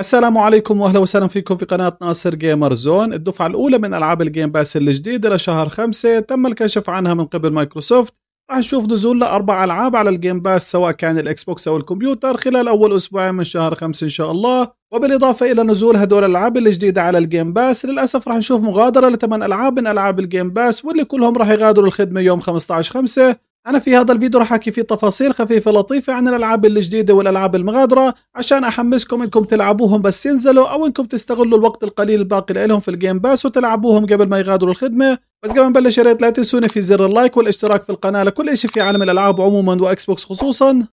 السلام عليكم واهلا وسهلا فيكم في قناة ناصر جيمر زون الدفعة الأولى من ألعاب الجيم باس الجديدة لشهر خمسة تم الكشف عنها من قبل مايكروسوفت راح نشوف نزول لأربع ألعاب على الجيم باس سواء كان الإكس بوكس أو الكمبيوتر خلال أول أسبوعين من شهر خمسة إن شاء الله وبالإضافة إلى نزول هدول الألعاب الجديدة على الجيم باس للأسف راح نشوف مغادرة لثمان ألعاب من ألعاب الجيم باس واللي كلهم راح يغادروا الخدمة يوم 15 خمسة أنا في هذا الفيديو راح أحكي فيه تفاصيل خفيفة لطيفة عن الألعاب الجديدة والألعاب المغادرة عشان أحمسكم إنكم تلعبوهم بس ينزلوا أو إنكم تستغلوا الوقت القليل الباقي لهم في الجيم باس وتلعبوهم قبل ما يغادروا الخدمة بس قبل ما نبلش يا ريت لا تنسوني في زر اللايك والاشتراك في القناة لكل شيء في عالم الألعاب عموما وإكس بوكس خصوصا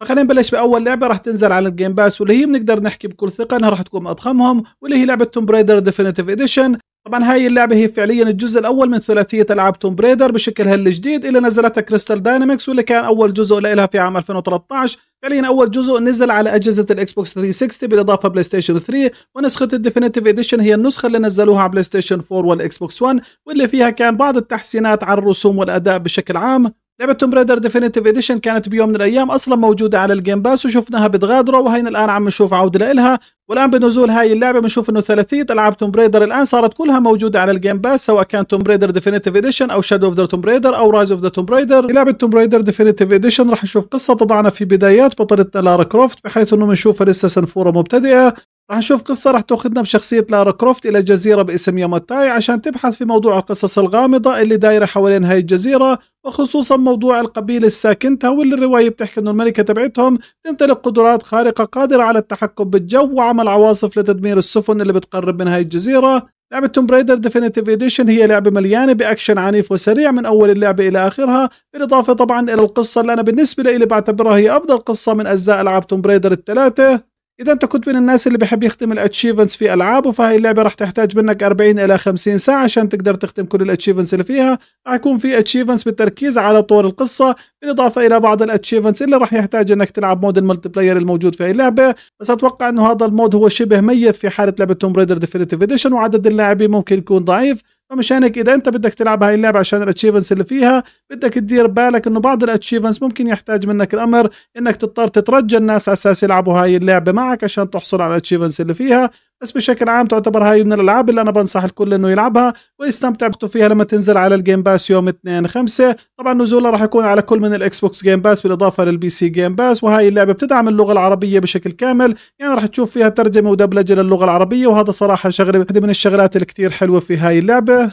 فخلينا نبلش باول لعبه راح تنزل على الجيم باس واللي هي بنقدر نحكي بكل ثقه انها راح تكون اضخمهم واللي هي لعبه توم بريدر ديفينيتيف اديشن طبعا هاي اللعبة هي فعليا الجزء الأول من ثلاثية ألعاب توم بريدر بشكلها الجديد اللي نزلتها كريستال داينامكس واللي كان أول جزء لها في عام 2013 فعليا أول جزء نزل على أجهزة الإكس بوكس 360 بالإضافة بلاي ستيشن 3 ونسخة الديفينيتيف إديشن هي النسخة اللي نزلوها على بلاي ستيشن 4 والإكس بوكس 1 واللي فيها كان بعض التحسينات على الرسوم والأداء بشكل عام لعبة توم برايدر ديفينيتيف اديشن كانت بيوم من الايام اصلا موجودة على الجيم باس وشفناها بتغادره وهينا الان عم نشوف عودة لها والان بنزول هاي اللعبة بنشوف انه ثلاثية العاب توم برايدر الان صارت كلها موجودة على الجيم باس سواء كان توم برايدر ديفينيتيف اديشن او شادو اوف ذا توم برايدر او رايز اوف ذا توم برايدر لعبة توم برايدر ديفينيتيف اديشن راح نشوف قصة تضعنا في بدايات بطلتنا لارا كروفت بحيث انه بنشوفها لسه سنفورة مبتدئة راح نشوف قصة راح تاخذنا بشخصية لارا كروفت إلى جزيرة باسم ياماتاي عشان تبحث في موضوع القصص الغامضة اللي دايرة حوالين هاي الجزيرة وخصوصا موضوع القبيلة الساكنة واللي الرواية بتحكي انه الملكة تبعتهم تمتلك قدرات خارقة قادرة على التحكم بالجو وعمل عواصف لتدمير السفن اللي بتقرب من هاي الجزيرة لعبة توم برايدر ديفينيتيف اديشن هي لعبة مليانة بأكشن عنيف وسريع من أول اللعبة إلى آخرها بالإضافة طبعا إلى القصة اللي أنا بالنسبة لي بعتبرها هي أفضل قصة من أجزاء ألعاب توم برايدر الثلاثة اذا انت كنت من الناس اللي بيحب يختم الاتشيفنتس في العابه فهي اللعبه راح تحتاج منك 40 الى 50 ساعه عشان تقدر تختم كل الاتشيفنتس اللي فيها راح يكون في اتشيفنتس بالتركيز على طور القصه بالاضافه الى بعض الاتشيفنتس اللي راح يحتاج انك تلعب مود الملتي بلاير الموجود في اللعبه بس اتوقع انه هذا المود هو شبه ميت في حاله لعبه توم ريدر ديفينيتيف اديشن وعدد اللاعبين ممكن يكون ضعيف فمشان هيك اذا انت بدك تلعب هاي اللعبه عشان الاتشيفنس اللي فيها بدك تدير بالك انه بعض الاتشيفنس ممكن يحتاج منك الامر انك تضطر تترجى الناس على اساس يلعبوا هاي اللعبه معك عشان تحصل على الاتشيفنس اللي فيها بس بشكل عام تعتبر هاي من الالعاب اللي انا بنصح الكل انه يلعبها ويستمتع فيها لما تنزل على الجيم باس يوم 2 5 طبعا نزولها راح يكون على كل من الاكس بوكس جيم باس بالاضافه للبي سي جيم باس وهاي اللعبه بتدعم اللغه العربيه بشكل كامل يعني راح تشوف فيها ترجمه ودبلجه للغه العربيه وهذا صراحه شغله واحده من الشغلات اللي حلوه في هاي اللعبه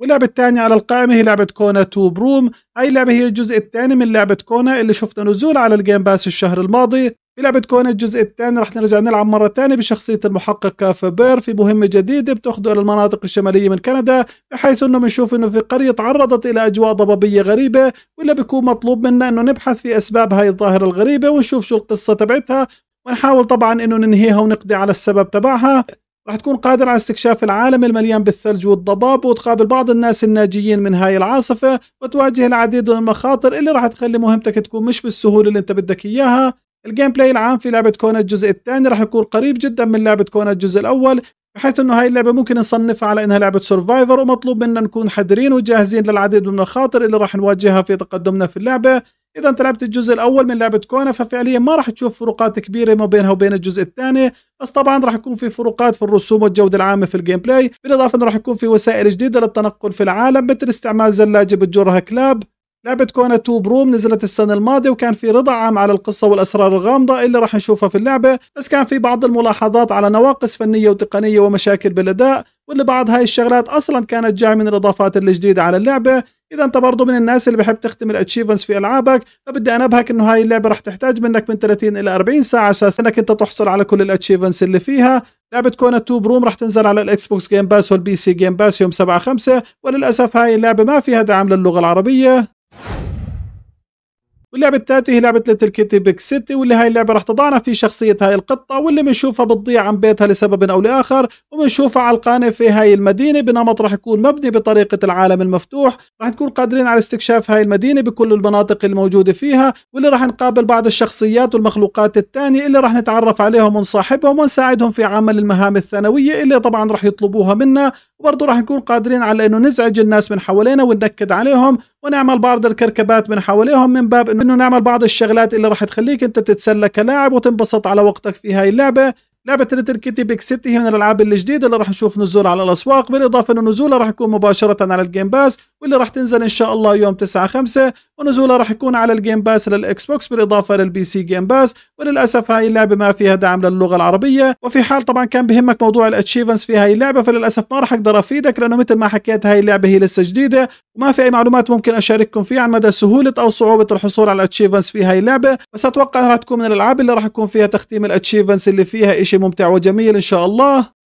واللعبة الثانية على القائمة هي لعبة كونا تو بروم هاي اللعبة هي الجزء الثاني من لعبة كونا اللي شفنا نزول على الجيم باس الشهر الماضي بلعبة كون الجزء الثاني رح نرجع نلعب مرة ثانية بشخصية المحقق كافا بير في مهمة جديدة بتأخذه إلى المناطق الشمالية من كندا بحيث إنه بنشوف إنه في قرية تعرضت إلى أجواء ضبابية غريبة واللي بيكون مطلوب منا إنه نبحث في أسباب هاي الظاهرة الغريبة ونشوف شو القصة تبعتها ونحاول طبعا إنه ننهيها ونقضي على السبب تبعها رح تكون قادر على استكشاف العالم المليان بالثلج والضباب وتقابل بعض الناس الناجيين من هاي العاصفة وتواجه العديد من المخاطر اللي رح تخلي مهمتك تكون مش بالسهولة اللي انت بدك اياها الجيم بلاي العام في لعبه كونا الجزء الثاني راح يكون قريب جدا من لعبه كونا الجزء الاول بحيث انه هاي اللعبه ممكن نصنفها على انها لعبه سرفايفر ومطلوب منا نكون حذرين وجاهزين للعديد من المخاطر اللي راح نواجهها في تقدمنا في اللعبه اذا انت لعبت الجزء الاول من لعبه كونا ففعليا ما راح تشوف فروقات كبيره ما بينها وبين الجزء الثاني بس طبعا راح يكون في فروقات في الرسوم والجوده العامه في الجيم بلاي بالاضافه انه راح يكون في وسائل جديده للتنقل في العالم مثل استعمال زلاجه بتجرها كلاب لعبة كونا 2 بروم نزلت السنة الماضية وكان في رضا عام على القصة والأسرار الغامضة اللي راح نشوفها في اللعبة بس كان في بعض الملاحظات على نواقص فنية وتقنية ومشاكل بالأداء واللي بعض هاي الشغلات أصلا كانت جاية من الإضافات الجديدة على اللعبة إذا أنت برضو من الناس اللي بحب تختم الأتشيفنس في ألعابك فبدي أنبهك إنه هاي اللعبة راح تحتاج منك من 30 إلى 40 ساعة أساس إنك أنت تحصل على كل الأتشيفنس اللي فيها لعبة كونا 2 بروم راح تنزل على الاكس بوكس جيم باس والبي سي جيم باس يوم 7 5 وللاسف هاي اللعبة ما فيها دعم للغة العربية واللعبة الثالثة هي لعبة ليتل كيتي بيك سيتي واللي هاي اللعبة راح تضعنا في شخصية هاي القطة واللي بنشوفها بتضيع عن بيتها لسبب أو لآخر وبنشوفها علقانة في هاي المدينة بنمط راح يكون مبني بطريقة العالم المفتوح راح نكون قادرين على استكشاف هاي المدينة بكل المناطق الموجودة فيها واللي راح نقابل بعض الشخصيات والمخلوقات الثانية اللي راح نتعرف عليهم ونصاحبهم ونساعدهم في عمل المهام الثانوية اللي طبعا راح يطلبوها منا وبرضه راح نكون قادرين على انه نزعج الناس من حوالينا وننكد عليهم ونعمل بعض الكركبات من حواليهم من باب انه نعمل بعض الشغلات اللي راح تخليك انت تتسلى كلاعب وتنبسط على وقتك في هاي اللعبه لعبة ليتل كيتي بيك سيتي هي من الالعاب الجديدة اللي راح نشوف نزول على الاسواق بالاضافة انه نزولها راح يكون مباشرة على الجيم باس واللي راح تنزل ان شاء الله يوم 9 5 ونزولها راح يكون على الجيم باس للاكس بوكس بالاضافه للبي سي جيم باس وللاسف هاي اللعبه ما فيها دعم للغه العربيه وفي حال طبعا كان بهمك موضوع الاتشيفنس في هاي اللعبه فللاسف ما راح اقدر افيدك لانه مثل ما حكيت هاي اللعبه هي لسه جديده وما في اي معلومات ممكن اشارككم فيها عن مدى سهوله او صعوبه الحصول على الاتشيفنس في هاي اللعبه بس اتوقع انها راح تكون من الالعاب اللي راح يكون فيها تختيم الاتشيفنس اللي فيها شيء ممتع وجميل ان شاء الله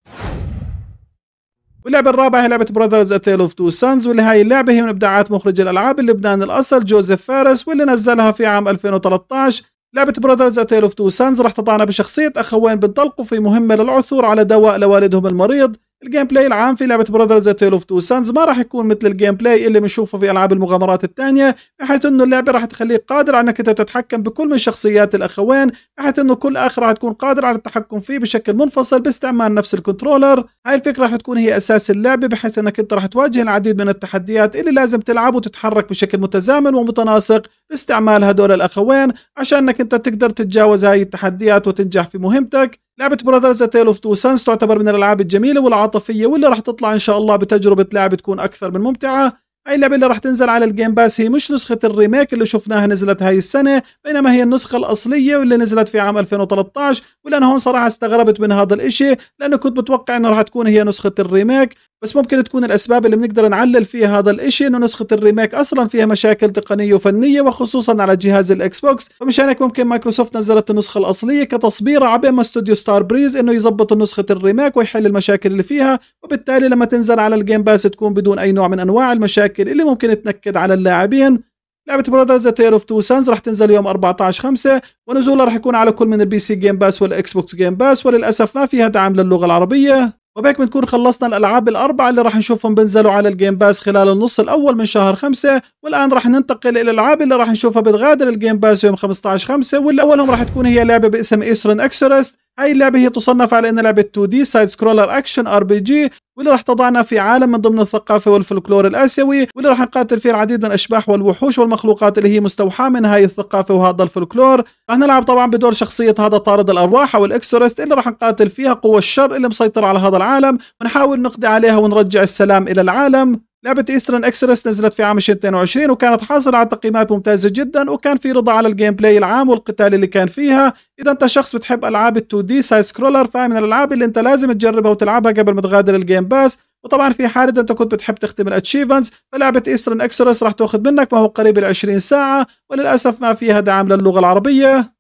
واللعبة الرابعة هي لعبة براذرز أتيل اوف تو سانز واللي هاي اللعبة هي من إبداعات مخرج الألعاب اللبناني الأصل جوزيف فارس واللي نزلها في عام 2013 لعبة براذرز أتيل اوف تو سانز راح تضعنا بشخصية أخوين بتضلقوا في مهمة للعثور على دواء لوالدهم المريض الجيم بلاي العام في لعبه براذرز تيل اوف تو سانز ما راح يكون مثل الجيم بلاي اللي بنشوفه في العاب المغامرات الثانيه بحيث انه اللعبه راح تخليك قادر على انك انت تتحكم بكل من شخصيات الاخوين بحيث انه كل اخ راح تكون قادر على التحكم فيه بشكل منفصل باستعمال نفس الكنترولر هاي الفكره راح تكون هي اساس اللعبه بحيث انك انت راح تواجه العديد من التحديات اللي لازم تلعب وتتحرك بشكل متزامن ومتناسق باستعمال هدول الاخوين عشان انك انت تقدر تتجاوز هاي التحديات وتنجح في مهمتك لعبة براذرز تيل اوف تو سانس تعتبر من الالعاب الجميلة والعاطفية واللي راح تطلع ان شاء الله بتجربة لعب تكون اكثر من ممتعة هاي اللعبة اللي راح تنزل على الجيم باس هي مش نسخة الريميك اللي شفناها نزلت هاي السنة بينما هي النسخة الأصلية واللي نزلت في عام 2013 ولأن هون صراحة استغربت من هذا الإشي لأنه كنت متوقع إنه راح تكون هي نسخة الريميك بس ممكن تكون الاسباب اللي بنقدر نعلل فيها هذا الاشي انه نسخه الريميك اصلا فيها مشاكل تقنيه وفنيه وخصوصا على جهاز الاكس بوكس فمشان هيك ممكن مايكروسوفت نزلت النسخه الاصليه كتصبيره عبين ما استوديو ستار بريز انه يظبط نسخه الريميك ويحل المشاكل اللي فيها وبالتالي لما تنزل على الجيم باس تكون بدون اي نوع من انواع المشاكل اللي ممكن تنكد على اللاعبين لعبة براذرز تير اوف تو سانز راح تنزل يوم 14 5 ونزولها راح يكون على كل من البي سي جيم باس والاكس بوكس جيم باس وللاسف ما فيها دعم للغة العربية وبهيك بنكون خلصنا الالعاب الاربعه اللي راح نشوفهم بنزلوا على الجيم باس خلال النص الاول من شهر خمسة والان راح ننتقل الى الالعاب اللي راح نشوفها بتغادر الجيم باس يوم 15 5 واللي اولهم راح تكون هي لعبه باسم ايسترن اكسورست هاي اللعبة هي تصنف على انها لعبة 2 دي سايد سكرولر اكشن ار بي جي واللي راح تضعنا في عالم من ضمن الثقافة والفلكلور الاسيوي واللي راح نقاتل فيه العديد من الاشباح والوحوش والمخلوقات اللي هي مستوحاة من هاي الثقافة وهذا الفلكلور راح نلعب طبعا بدور شخصية هذا طارد الارواح او الاكسورست اللي راح نقاتل فيها قوى الشر اللي مسيطرة على هذا العالم ونحاول نقضي عليها ونرجع السلام الى العالم لعبة ايسترن اكسرس نزلت في عام 2022 وكانت حاصلة على تقييمات ممتازة جدا وكان في رضا على الجيم بلاي العام والقتال اللي كان فيها، إذا أنت شخص بتحب ألعاب ال 2 دي سايد سكرولر فهي من الألعاب اللي أنت لازم تجربها وتلعبها قبل ما تغادر الجيم باس، وطبعا في حال انت كنت بتحب تختم الأتشيفنز فلعبه ايسترن اكسرس راح تاخذ منك ما هو قريب ال 20 ساعه وللاسف ما فيها دعم للغه العربيه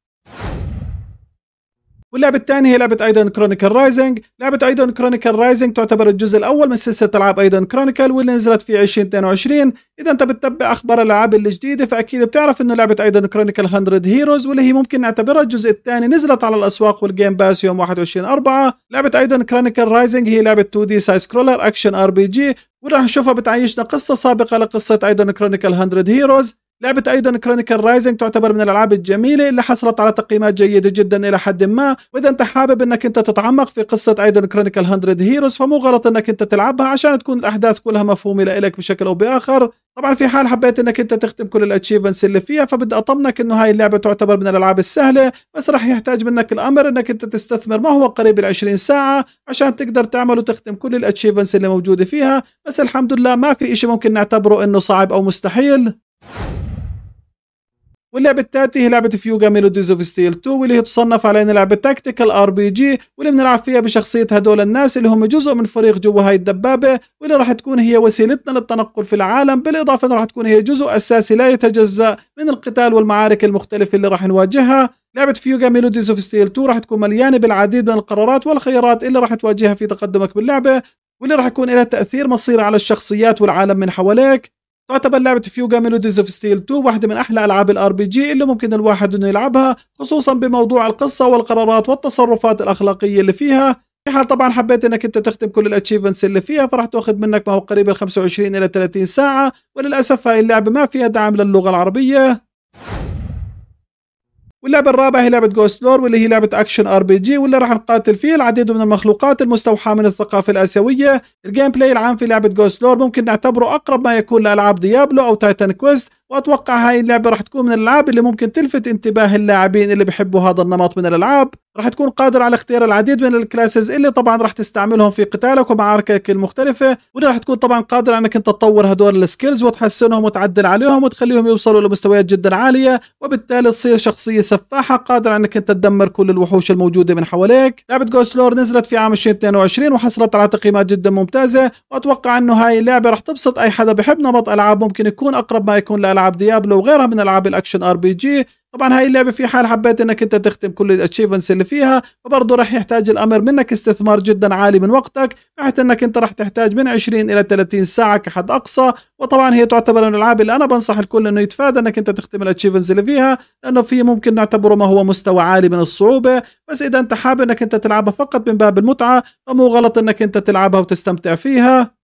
واللعبه الثانيه هي لعبه ايدن كرونيكل رايزنج لعبه ايدن كرونيكل رايزنج تعتبر الجزء الاول من سلسله العاب ايدن كرونيكل واللي نزلت في 2022 اذا انت بتتبع اخبار الالعاب الجديده فاكيد بتعرف انه لعبه ايدن كرونيكل 100 هيروز واللي هي ممكن نعتبرها الجزء الثاني نزلت على الاسواق والجيم باس يوم 21 4 لعبه ايدن كرونيكل رايزنج هي لعبه 2 2D سايد سكرولر اكشن ار بي جي وراح نشوفها بتعيشنا قصة سابقة لقصة ايدن كرونيكل 100 هيروز لعبة أيضا كرونيكل رايزنج تعتبر من الألعاب الجميلة اللي حصلت على تقييمات جيدة جدا إلى حد ما وإذا أنت حابب أنك أنت تتعمق في قصة أيضا كرونيكل 100 هيروز فمو غلط أنك أنت تلعبها عشان تكون الأحداث كلها مفهومة لإلك بشكل أو بآخر طبعا في حال حبيت انك انت تختم كل الاتشيفمنتس اللي فيها فبدي اطمنك انه هاي اللعبه تعتبر من الالعاب السهله بس راح يحتاج منك الامر انك انت تستثمر ما هو قريب ال 20 ساعه عشان تقدر تعمل وتختم كل الاتشيفمنتس اللي موجوده فيها بس الحمد لله ما في شيء ممكن نعتبره انه صعب او مستحيل واللعبة الثالثة هي لعبة فيوغا ميلوديز اوف ستيل 2 واللي هي تصنف على انها لعبة تاكتيكال ار بي جي واللي بنلعب فيها بشخصية هدول الناس اللي هم جزء من فريق جوا هاي الدبابة واللي راح تكون هي وسيلتنا للتنقل في العالم بالاضافة راح تكون هي جزء اساسي لا يتجزأ من القتال والمعارك المختلفة اللي راح نواجهها لعبة فيوغا ميلوديز اوف ستيل 2 راح تكون مليانة بالعديد من القرارات والخيارات اللي راح تواجهها في تقدمك باللعبة واللي راح يكون لها تأثير مصيري على الشخصيات والعالم من حواليك تعتبر لعبه فيوجا ميلوديز اوف ستيل 2 واحده من احلى العاب الار بي جي اللي ممكن الواحد انه يلعبها خصوصا بموضوع القصه والقرارات والتصرفات الاخلاقيه اللي فيها في حال طبعا حبيت انك انت تختم كل الاتشيفمنتس اللي فيها فراح تاخذ منك ما هو قريب ال 25 الى 30 ساعه وللاسف هاي اللعبه ما فيها دعم للغه العربيه واللعبة الرابعة هي لعبة جوست لور واللي هي لعبة أكشن أر بي جي واللي راح نقاتل فيها العديد من المخلوقات المستوحاة من الثقافة الآسيوية، الجيم بلاي العام في لعبة جوست لور ممكن نعتبره أقرب ما يكون لألعاب ديابلو أو تايتن كويست واتوقع هاي اللعبه راح تكون من الالعاب اللي ممكن تلفت انتباه اللاعبين اللي بيحبوا هذا النمط من الالعاب راح تكون قادر على اختيار العديد من الكلاسز اللي طبعا راح تستعملهم في قتالك ومعاركك المختلفه واللي راح تكون طبعا قادر انك انت تطور هدول السكيلز وتحسنهم وتعدل عليهم وتخليهم يوصلوا لمستويات جدا عاليه وبالتالي تصير شخصيه سفاحه قادر انك انت تدمر كل الوحوش الموجوده من حواليك لعبه جوست لور نزلت في عام 2022 وحصلت على تقييمات جدا ممتازه واتوقع انه هاي اللعبه راح تبسط اي حدا بحب نمط العاب ممكن يكون اقرب ما يكون لالعاب العاب ديابلو وغيرها من العاب الاكشن ار بي جي طبعا هاي اللعبة في حال حبيت انك انت تختم كل الاتشيفمنتس اللي فيها فبرضه راح يحتاج الامر منك استثمار جدا عالي من وقتك بحيث انك انت راح تحتاج من 20 الى 30 ساعة كحد اقصى وطبعا هي تعتبر من الالعاب اللي انا بنصح الكل انه يتفادى انك انت تختم الاتشيفمنتس اللي فيها لانه في ممكن نعتبره ما هو مستوى عالي من الصعوبة بس اذا انت حابب انك انت تلعبها فقط من باب المتعة فمو غلط انك انت تلعبها وتستمتع فيها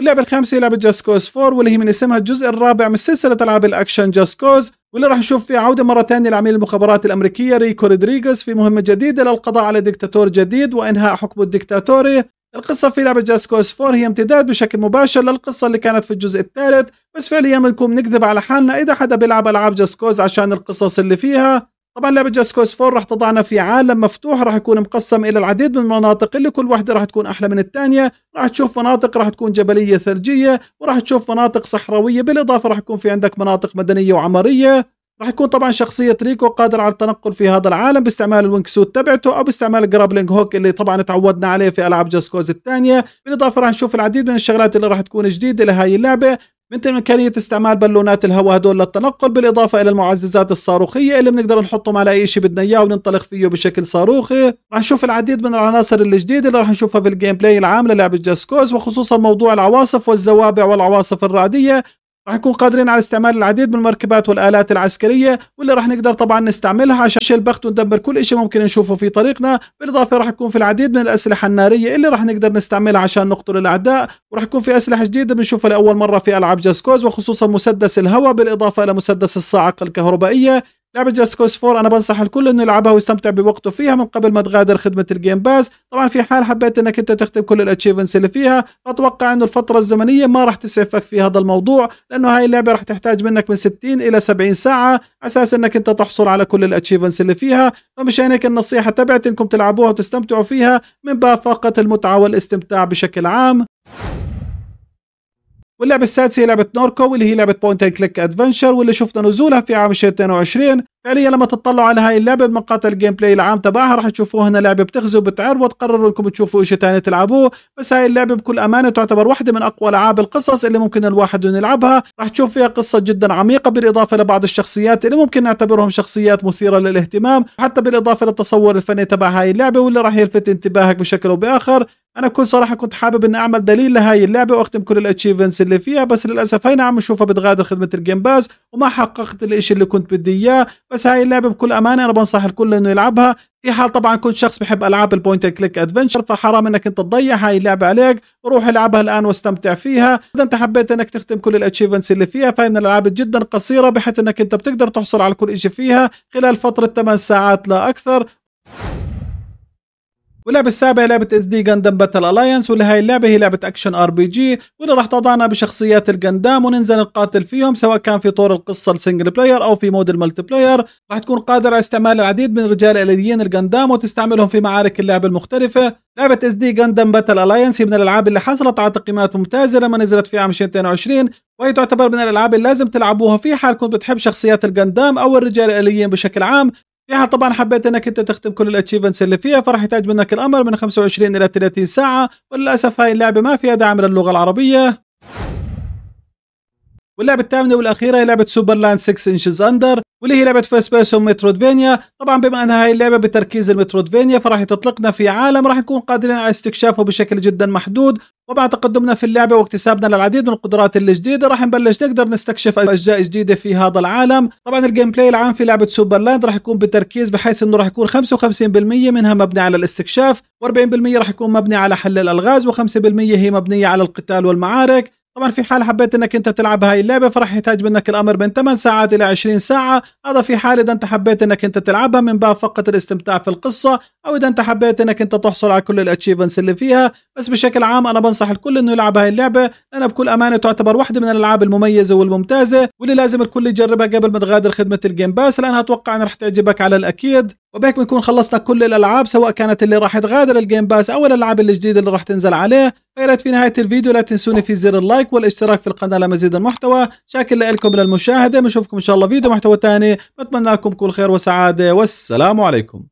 واللعبه الخامسه هي لعبه جاست كوز 4 واللي هي من اسمها الجزء الرابع من سلسله العاب الاكشن جاست كوز واللي راح نشوف فيها عوده مره ثانيه لعميل المخابرات الامريكيه ريكو رودريغيز في مهمه جديده للقضاء على دكتاتور جديد وانهاء حكمه الدكتاتوري القصة في لعبة جاست كوز 4 هي امتداد بشكل مباشر للقصة اللي كانت في الجزء الثالث بس فعليا بنكون بنكذب على حالنا إذا حدا بيلعب ألعاب جاست كوز عشان القصص اللي فيها طبعا لعبه جاست كوز 4 راح تضعنا في عالم مفتوح راح يكون مقسم الى العديد من المناطق اللي كل واحده راح تكون احلى من الثانيه راح تشوف مناطق راح تكون جبليه ثلجيه وراح تشوف مناطق صحراويه بالاضافه راح يكون في عندك مناطق مدنيه وعمريه راح يكون طبعا شخصية ريكو قادر على التنقل في هذا العالم باستعمال الوينك سوت تبعته او باستعمال الجرابلينج هوك اللي طبعا تعودنا عليه في العاب جاست كوز الثانية بالاضافة راح نشوف العديد من الشغلات اللي راح تكون جديدة لهي اللعبة مثل إمكانية استعمال بالونات الهواء هدول للتنقل بالإضافة إلى المعززات الصاروخية اللي بنقدر نحطهم على أي شيء بدنا إياه وننطلق فيه بشكل صاروخي رح نشوف العديد من العناصر الجديدة اللي رح نشوفها في الجيم بلاي العام للعبة جاست كوز وخصوصا موضوع العواصف والزوابع والعواصف الرعدية راح نكون قادرين على استعمال العديد من المركبات والآلات العسكرية واللي راح نقدر طبعا نستعملها عشان نشيل بخت وندمر كل شيء ممكن نشوفه في طريقنا بالإضافة راح يكون في العديد من الأسلحة النارية اللي راح نقدر نستعملها عشان نقتل الأعداء وراح يكون في أسلحة جديدة بنشوفها لأول مرة في ألعاب جاسكوز وخصوصا مسدس الهواء بالإضافة إلى مسدس الصاعقة الكهربائية لعبه جاست كوز 4 انا بنصح الكل انه يلعبها ويستمتع بوقته فيها من قبل ما تغادر خدمه الجيم باس طبعا في حال حبيت انك انت تختم كل الاتشيفمنتس اللي فيها فاتوقع انه الفتره الزمنيه ما راح تسعفك في هذا الموضوع لانه هاي اللعبه راح تحتاج منك من 60 الى 70 ساعه اساس انك انت تحصل على كل الاتشيفمنتس اللي فيها فمشان هيك النصيحه تبعت انكم تلعبوها وتستمتعوا فيها من باب فقط المتعه والاستمتاع بشكل عام واللعبة السادسة هي لعبة نوركو واللي هي لعبة بوينت اند كليك ادفنشر واللي شفنا نزولها في عام 2022 فعليا لما تطلعوا على هاي اللعبه بمقاطع الجيم بلاي العام تبعها راح تشوفوها هنا لعبه بتغزو وبتعر وتقرروا انكم تشوفوا شيء ثاني تلعبوه بس هاي اللعبه بكل امانه تعتبر واحده من اقوى العاب القصص اللي ممكن الواحد يلعبها راح تشوف فيها قصه جدا عميقه بالاضافه لبعض الشخصيات اللي ممكن نعتبرهم شخصيات مثيره للاهتمام حتى بالاضافه للتصور الفني تبع هاي اللعبه واللي راح يلفت انتباهك بشكل او باخر انا كل صراحه كنت حابب ان اعمل دليل لهاي اللعبه واختم كل الاتشيفمنتس اللي فيها بس للاسف هينا عم نشوفها بتغادر خدمه الجيم باز وما حققت الاشي اللي كنت بدي اياه بس هاي اللعبه بكل امانه انا بنصح الكل انه يلعبها في حال طبعا كنت شخص بحب العاب البوينت كليك ادفنشر فحرام انك انت تضيع هاي اللعبه عليك روح العبها الان واستمتع فيها اذا انت حبيت انك تختم كل الاتشيفمنتس اللي فيها فهي من الالعاب جدا قصيره بحيث انك انت بتقدر تحصل على كل شيء فيها خلال فتره 8 ساعات لا اكثر واللعبه السابعه لعبه اس دي جندم باتل الاينس واللي هاي اللعبه هي لعبه اكشن ار بي جي واللي راح تضعنا بشخصيات الجندام وننزل نقاتل فيهم سواء كان في طور القصه السنجل بلاير او في مود الملتي بلاير راح تكون قادر على استعمال العديد من الرجال الاليين الجندام وتستعملهم في معارك اللعبه المختلفه لعبة اس دي جندم باتل الاينس من الالعاب اللي حصلت على تقييمات ممتازة لما نزلت في عام 2022 وهي تعتبر من الالعاب اللي لازم تلعبوها في حال كنت بتحب شخصيات الجندام او الرجال الاليين بشكل عام فيها طبعا حبيت انك انت تختم كل الاتشيفمنتس اللي فيها فراح يحتاج منك الامر من 25 الى 30 ساعه وللاسف هاي اللعبه ما فيها دعم للغه العربيه واللعبة الثامنة والأخيرة هي لعبة سوبر لاند 6 انشز أندر واللي هي لعبه فيرست بيرسون مترودفينيا طبعا بما انها هي اللعبه بتركيز المترودفينيا فراح تطلقنا في عالم راح نكون قادرين على استكشافه بشكل جدا محدود ومع تقدمنا في اللعبه واكتسابنا للعديد من القدرات الجديده راح نبلش نقدر نستكشف اجزاء جديده في هذا العالم طبعا الجيم بلاي العام في لعبه سوبر لاند راح يكون بتركيز بحيث انه راح يكون 55% منها مبني على الاستكشاف و40% راح يكون مبني على حل الالغاز و5% هي مبنيه على القتال والمعارك طبعا في حال حبيت انك انت تلعب هاي اللعبه فراح يحتاج منك الامر بين 8 ساعات الى 20 ساعه هذا في حال اذا انت حبيت انك انت تلعبها من باب فقط الاستمتاع في القصه او اذا انت حبيت انك انت تحصل على كل الاتشيفمنتس اللي فيها بس بشكل عام انا بنصح الكل انه يلعب هاي اللعبه لانها بكل امانه تعتبر واحده من الالعاب المميزه والممتازه واللي لازم الكل يجربها قبل ما تغادر خدمه الجيم باس لانها اتوقع انها راح تعجبك على الاكيد وبهيك بنكون خلصنا كل الالعاب سواء كانت اللي راح تغادر الجيم باس او الالعاب الجديده اللي راح تنزل عليه فيا ريت في نهايه الفيديو لا تنسوني في زر اللايك والاشتراك في القناه لمزيد المحتوى شاكر لكم للمشاهده بنشوفكم ان شاء الله فيديو محتوى ثاني بتمنى لكم كل خير وسعاده والسلام عليكم